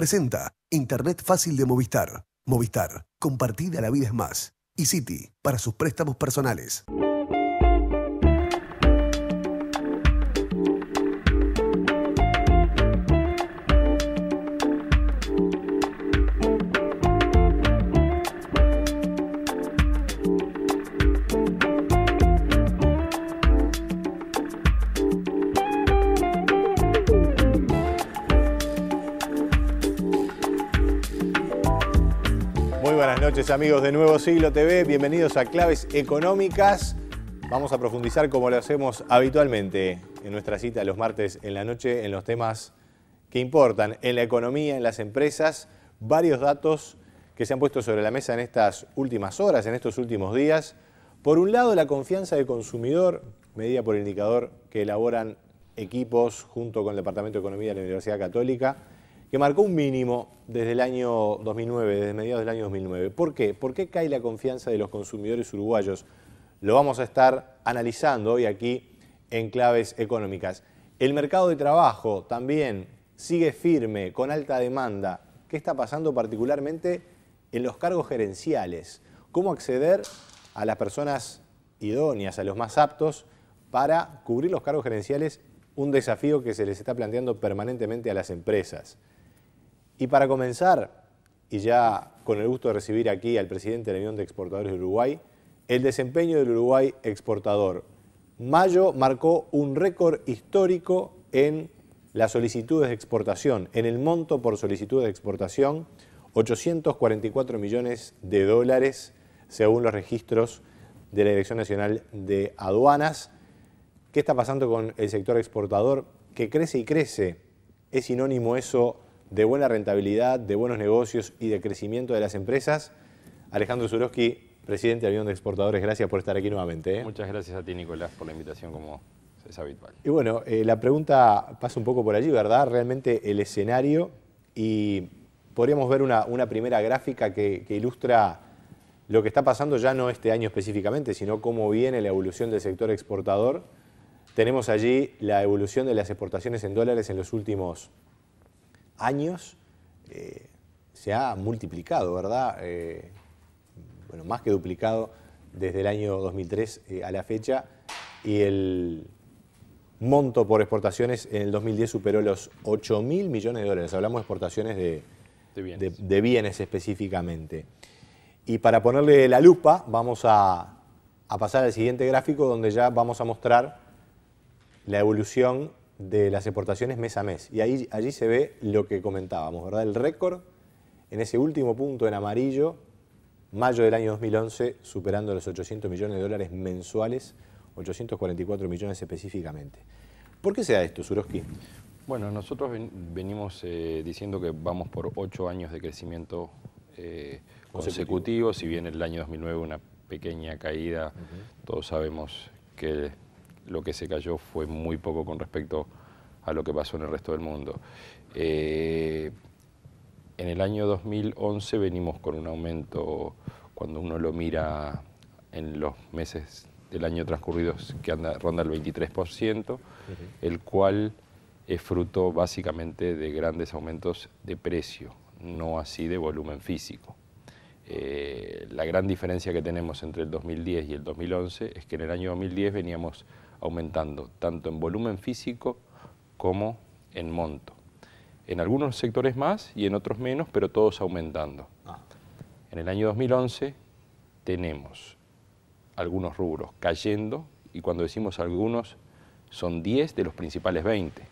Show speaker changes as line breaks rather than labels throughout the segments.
presenta Internet fácil de Movistar. Movistar, compartida la vida es más. Y city para sus préstamos personales. Muy buenas noches amigos de Nuevo Siglo TV, bienvenidos a Claves Económicas. Vamos a profundizar como lo hacemos habitualmente en nuestra cita los martes en la noche en los temas que importan, en la economía, en las empresas, varios datos que se han puesto sobre la mesa en estas últimas horas, en estos últimos días. Por un lado, la confianza del consumidor, medida por indicador que elaboran equipos junto con el Departamento de Economía de la Universidad Católica, que marcó un mínimo desde el año 2009, desde mediados del año 2009. ¿Por qué? ¿Por qué cae la confianza de los consumidores uruguayos? Lo vamos a estar analizando hoy aquí en claves económicas. El mercado de trabajo también sigue firme, con alta demanda. ¿Qué está pasando particularmente en los cargos gerenciales? ¿Cómo acceder a las personas idóneas, a los más aptos, para cubrir los cargos gerenciales? Un desafío que se les está planteando permanentemente a las empresas. Y para comenzar, y ya con el gusto de recibir aquí al presidente de la Unión de Exportadores de Uruguay, el desempeño del Uruguay exportador. Mayo marcó un récord histórico en las solicitudes de exportación, en el monto por solicitud de exportación, 844 millones de dólares según los registros de la Dirección Nacional de Aduanas. ¿Qué está pasando con el sector exportador que crece y crece? ¿Es sinónimo eso de buena rentabilidad, de buenos negocios y de crecimiento de las empresas. Alejandro Zuroski, presidente de Avión de Exportadores, gracias por estar aquí nuevamente. ¿eh? Muchas gracias a ti, Nicolás, por la invitación como es habitual. Y bueno, eh, la pregunta pasa un poco por allí, ¿verdad? Realmente el escenario y podríamos ver una, primera gráfica que, que ilustra lo que está pasando ya no este año específicamente, sino cómo viene la evolución del sector exportador. Tenemos allí la evolución de las exportaciones en dólares en los últimos años eh, se ha multiplicado, ¿verdad? Eh, bueno, más que duplicado desde el año 2003 eh, a la fecha y el monto por exportaciones en el 2010 superó los 8 mil millones de dólares. Hablamos de exportaciones de, bienes. específicamente. Y para ponerle la lupa, vamos a, a pasar al siguiente gráfico donde ya vamos a mostrar la evolución de las exportaciones mes a mes. Y ahí, allí se ve lo que comentábamos, ¿verdad? El récord en ese último punto en amarillo, mayo del año 2011, superando los 800 millones de dólares mensuales, 844 millones específicamente. ¿Por qué se da esto, Suroski?
Bueno, nosotros venimos eh, diciendo que vamos por ocho años de crecimiento eh, consecutivo. si bien el año 2009 una pequeña caída, todos sabemos que lo que se cayó fue muy poco con respecto a lo que pasó en el resto del mundo. Eh, en el año 2011 venimos con un aumento, cuando uno lo mira en los meses del año transcurrido, que ronda el 23%, el cual es fruto básicamente de grandes aumentos de precio, no así de volumen físico. Eh, la gran diferencia que tenemos entre el 2010 y el 2011 es que en el año 2010 veníamos aumentando, tanto en volumen físico como en monto. En algunos sectores más y en otros menos, pero todos aumentando. Ah. En el año 2011 tenemos algunos rubros cayendo, y cuando decimos algunos, son 10 de los principales 20.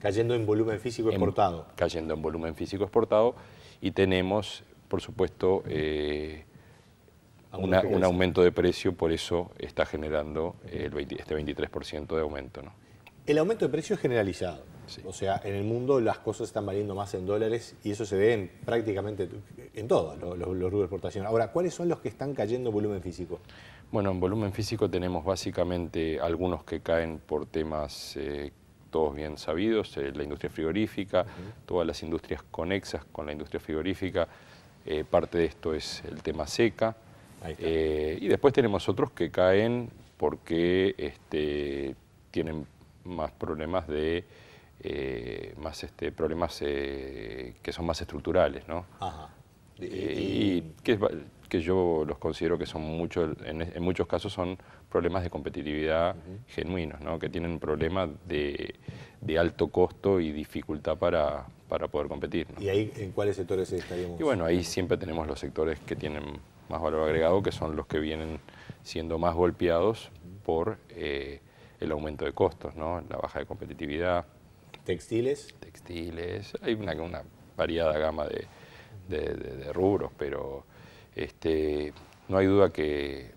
Cayendo en volumen físico exportado.
cayendo en volumen físico exportado y tenemos, por supuesto, eh, un aumento de precio, por eso está generando eh, este 23%
de aumento. El aumento de precio es generalizado. O sea, en el mundo las cosas están valiendo más en dólares y eso se ve prácticamente en todos los, rubros de exportación. Ahora, ¿cuáles son los que están cayendo en volumen físico?
Bueno, en volumen físico tenemos básicamente algunos que caen por temas eh, todos bien sabidos, eh, la industria frigorífica, todas las industrias conexas con la industria frigorífica. parte de esto es el tema seca, eh, y después tenemos otros que caen porque este, tienen más problemas de eh, más este, problemas eh, que son más estructurales, ¿no?
Y,
que, yo los considero que son muchos, en, muchos casos son problemas de competitividad genuinos, ¿no? Que tienen problemas de, de alto costo y dificultad para, para poder competir.
¿no? ¿Y ahí en cuáles sectores estaríamos? Y
bueno, ahí siempre tenemos los sectores que tienen más valor agregado, que son los que vienen siendo más golpeados por eh, el aumento de costos, la baja de competitividad. ¿Textiles? Textiles, hay una, variada gama de, rubros, pero este, no hay duda que,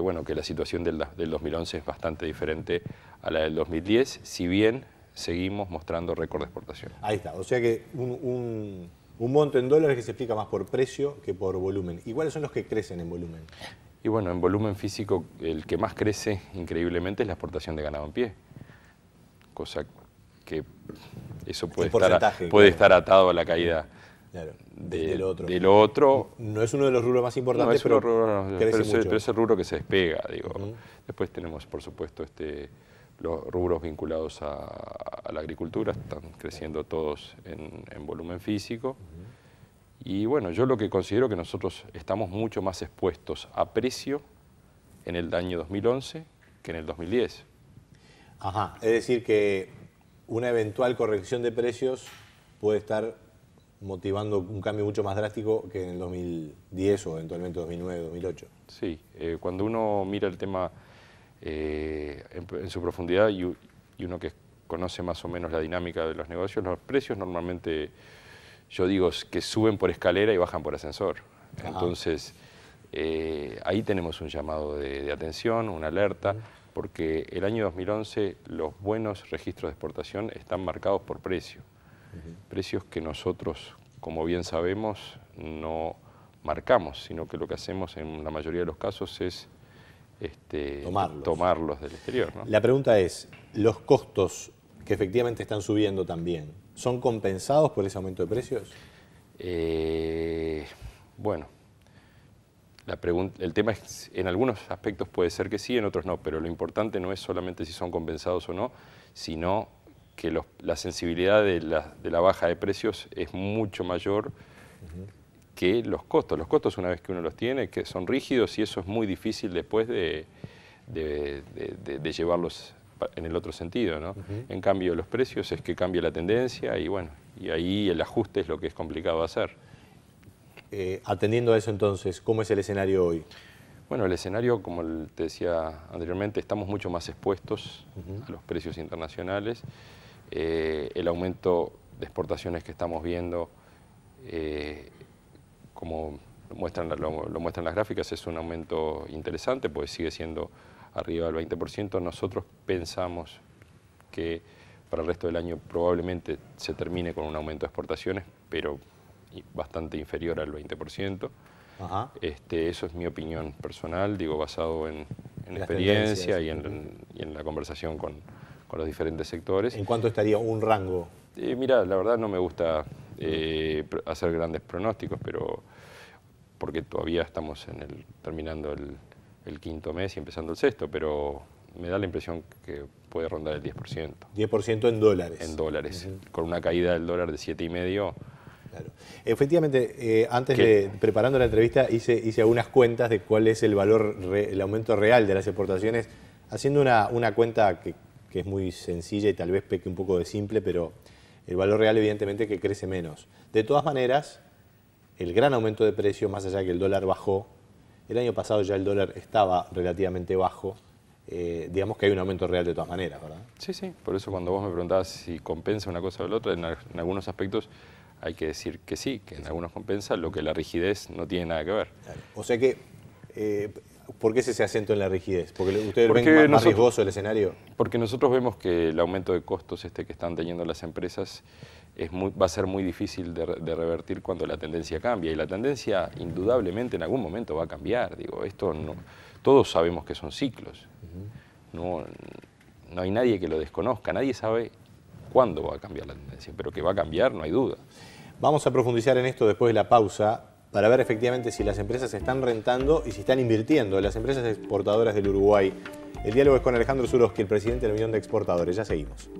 bueno, que la situación del, 2011 es bastante diferente a la del 2010, si bien seguimos mostrando récord de exportación.
Ahí está, o sea que un un monto en dólares que se explica más por precio que por volumen. ¿Y cuáles son los que crecen en volumen?
Y bueno, en volumen físico el que más crece increíblemente es la exportación de ganado en pie, cosa que eso puede, estar, puede estar atado a la caída del otro. otro.
No es uno de los rubros más importantes, pero, es, el
rubro que se despega. Digo. Después tenemos, por supuesto, este, los rubros vinculados a, la agricultura están creciendo todos en, volumen físico. Y bueno, yo lo que considero que nosotros estamos mucho más expuestos a precio en el año 2011 que en el 2010.
Ajá, es decir que una eventual corrección de precios puede estar motivando un cambio mucho más drástico que en el 2010 o eventualmente 2009,
2008. Sí, eh, cuando uno mira el tema eh, en, su profundidad y, uno que conoce más o menos la dinámica de los negocios, los precios normalmente, yo digo, que suben por escalera y bajan por ascensor. Entonces, eh, ahí tenemos un llamado de, atención, una alerta, porque el año 2011 los buenos registros de exportación están marcados por precio. Precios que nosotros, como bien sabemos, no marcamos, sino que lo que hacemos en la mayoría de los casos es este, tomarlos. del exterior. La pregunta
es, ¿los costos que efectivamente están subiendo también, son compensados por ese aumento de precios? Eh, bueno,
la el tema es, en algunos aspectos puede ser que sí, en otros no, pero lo importante no es solamente si son compensados o no, sino que la sensibilidad de la, baja de precios es mucho mayor que los costos. Los costos una vez que uno los tiene, que son rígidos y eso es muy difícil después de, llevarlos en el otro sentido. En cambio, los precios es que cambia la tendencia y bueno, y ahí el ajuste es lo que es complicado hacer. Eh, atendiendo a eso entonces, ¿cómo es el escenario hoy? Bueno, el escenario, como te decía anteriormente, estamos mucho más expuestos a los precios internacionales. Eh, el aumento de exportaciones que estamos viendo eh, como muestran, lo, muestran las gráficas, es un aumento interesante, pues sigue siendo arriba del 20%. Nosotros pensamos que para el resto del año probablemente se termine con un aumento de exportaciones, pero bastante inferior al 20%. Este, eso es mi opinión personal, digo, basado en, experiencia y en, la conversación con, los diferentes sectores. ¿En cuánto estaría un rango? Eh, mira, la verdad no me gusta eh, hacer grandes pronósticos, pero porque todavía estamos en terminando el, quinto mes y empezando el sexto, pero me da la impresión que puede rondar el 10%.
10% en dólares. En dólares,
con una caída del dólar de 7,5%.
Claro. Efectivamente, eh, antes de preparando la entrevista hice, algunas cuentas de cuál es el valor, el aumento real de las exportaciones, haciendo una, cuenta que, que, es muy sencilla y tal vez peque un poco de simple, pero el valor real evidentemente que crece menos. De todas maneras, el gran aumento de precio, más allá de que el dólar bajó, el año pasado ya el dólar estaba relativamente bajo, eh, digamos que hay un aumento real de todas
maneras, ¿verdad? Sí, sí, por eso cuando vos me preguntabas si compensa una cosa o la otra, en, algunos aspectos hay que decir que sí, que en algunos compensa lo que la rigidez no tiene nada que ver. O sea que eh, ¿Por qué ese acento en la rigidez? ¿Porque
ustedes ven más, riesgoso
el escenario? Porque nosotros vemos que el aumento de costos este que están teniendo las empresas es va a ser muy difícil de, revertir cuando la tendencia cambia. Y la tendencia indudablemente en algún momento va a cambiar. Digo, esto no, todos sabemos que son ciclos. No,
no hay nadie que lo desconozca, nadie sabe cuándo va a cambiar la tendencia, pero que va a cambiar no hay duda. Vamos a profundizar en esto después de la pausa para ver efectivamente si las empresas están rentando y si están invirtiendo, las empresas exportadoras del Uruguay. El diálogo es con Alejandro Zuroski, el presidente del Millón de Exportadores. Ya seguimos.